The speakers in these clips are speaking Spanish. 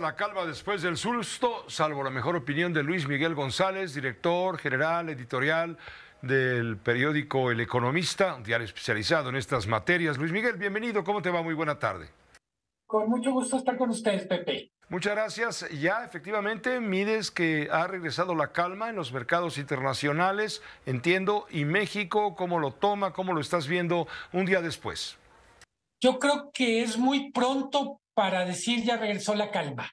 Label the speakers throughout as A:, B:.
A: la calma después del susto, salvo la mejor opinión de Luis Miguel González, director general editorial del periódico El Economista, un diario especializado en estas materias. Luis Miguel, bienvenido, ¿cómo te va? Muy buena tarde. Con mucho gusto estar con ustedes, Pepe. Muchas gracias. Ya efectivamente mides que ha regresado la calma en los mercados internacionales, entiendo, y México, ¿cómo lo toma? ¿Cómo lo estás viendo un día después? Yo
B: creo que es muy
A: pronto para decir ya regresó la calma.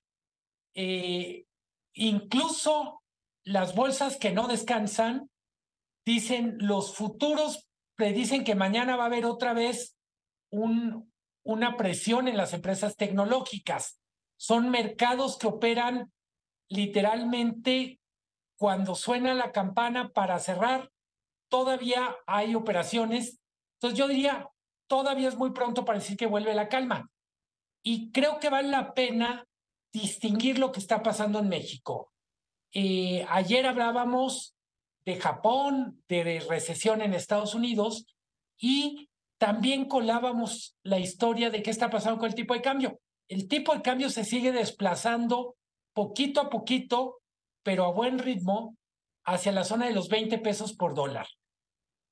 B: Eh, incluso las bolsas que no descansan dicen los futuros predicen que mañana va a haber otra vez un, una presión en las empresas tecnológicas. Son mercados que operan literalmente cuando suena la campana para cerrar, todavía hay operaciones. Entonces yo diría, todavía es muy pronto para decir que vuelve la calma. Y creo que vale la pena distinguir lo que está pasando en México. Eh, ayer hablábamos de Japón, de recesión en Estados Unidos y también colábamos la historia de qué está pasando con el tipo de cambio. El tipo de cambio se sigue desplazando poquito a poquito, pero a buen ritmo, hacia la zona de los 20 pesos por dólar.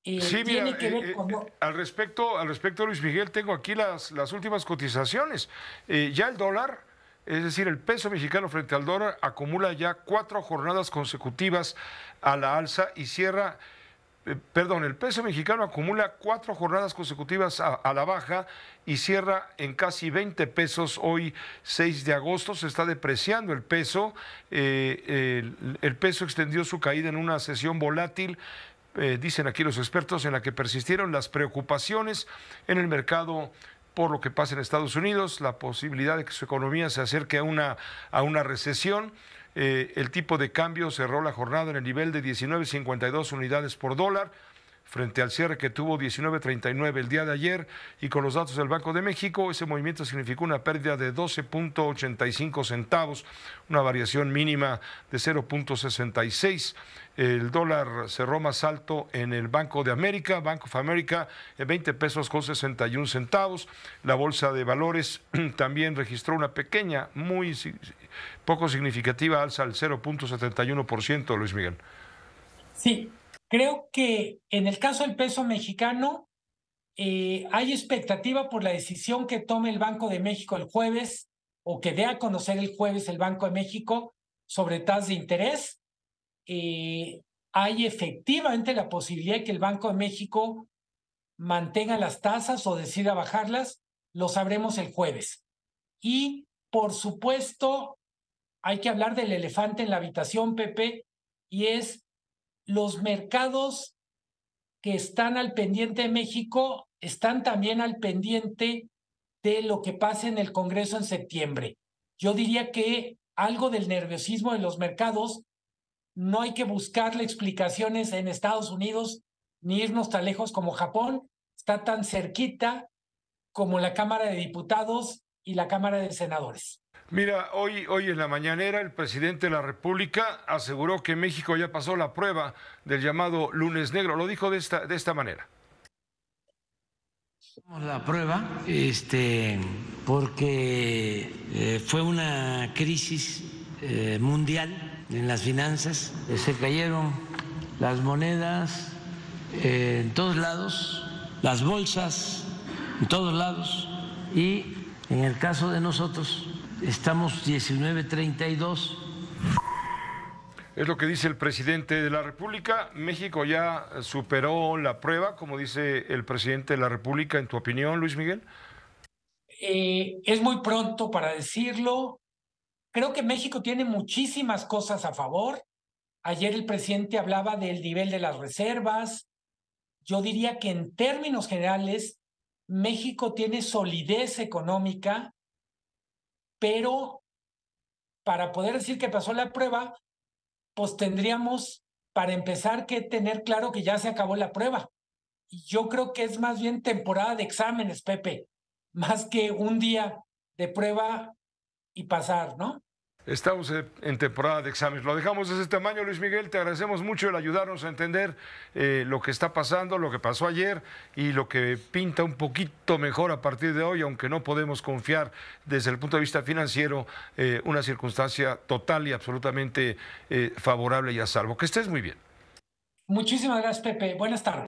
A: Eh, sí, eh, al, respecto, al respecto, Luis Miguel, tengo aquí las, las últimas cotizaciones. ya el dólar es decir, el peso mexicano frente al dólar acumula ya cuatro jornadas consecutivas a la alza y cierra eh, perdón, el peso mexicano acumula cuatro jornadas consecutivas a, la baja y cierra en casi 20 pesos hoy 6 de agosto. Se está depreciando el peso. Eh, el peso extendió su caída en una sesión volátil. Eh, dicen aquí los expertos, en la que persistieron las preocupaciones en el mercado por lo que pasa en Estados Unidos, la posibilidad de que su economía se acerque a una, recesión. Eh, el tipo de cambio cerró la jornada en el nivel de 19.52 unidades por dólar frente al cierre que tuvo 19.39 el día de ayer y con los datos del Banco de México, ese movimiento significó una pérdida de 12.85 centavos, una variación mínima de 0.66. El dólar cerró más alto en el Banco de América, Bank of America, 20 pesos con 61 centavos. La bolsa de valores también registró una pequeña, muy poco significativa alza al 0.71%, Luis Miguel. Sí, Creo
B: que en el caso del peso mexicano eh, hay expectativa por la decisión que tome el Banco de México el jueves o que dé a conocer el jueves el Banco de México sobre tasas de interés. Eh, hay efectivamente la posibilidad de que el Banco de México mantenga las tasas o decida bajarlas. Lo sabremos el jueves. Y, por supuesto, hay que hablar del elefante en la habitación, Pepe, y es los mercados que están al pendiente de México están también al pendiente de lo que pase en el Congreso en septiembre. Yo diría que algo del nerviosismo de los mercados, no hay que buscarle explicaciones en Estados Unidos ni irnos tan lejos como Japón, está tan cerquita como la Cámara de Diputados y la Cámara de Senadores.
A: Mira, hoy, hoy en la mañanera el presidente de la República aseguró que México ya pasó la prueba del llamado lunes negro. Lo dijo de esta, de esta manera.
B: La prueba, este, porque eh, fue una crisis eh, mundial en las finanzas, eh, se cayeron las monedas en todos lados, las bolsas en todos lados y en el caso de nosotros estamos 19.32.
A: Es lo que dice el presidente de la República. México ya superó la prueba, como dice el presidente de la República, en tu opinión, Luis Miguel.
B: Eh, es muy pronto para
A: decirlo. Creo que México tiene
B: muchísimas cosas a favor. Ayer el presidente hablaba del nivel de las reservas. Yo diría que en términos generales, México tiene solidez económica pero para poder decir que pasó la prueba, pues tendríamos, para empezar, que tener claro que ya se acabó la prueba. Yo creo que es más bien temporada de exámenes, Pepe, más que un día de prueba y pasar, ¿no?
A: Estamos en temporada de exámenes. Lo dejamos de ese tamaño, Luis Miguel. Te agradecemos mucho el ayudarnos a entender eh, lo que está pasando, lo que pasó ayer y lo que pinta un poquito mejor a partir de hoy, aunque no podemos confiar desde el punto de vista financiero eh, una circunstancia total y absolutamente eh, favorable y a salvo. Que estés muy bien.
B: Muchísimas gracias, Pepe. Buenas tardes.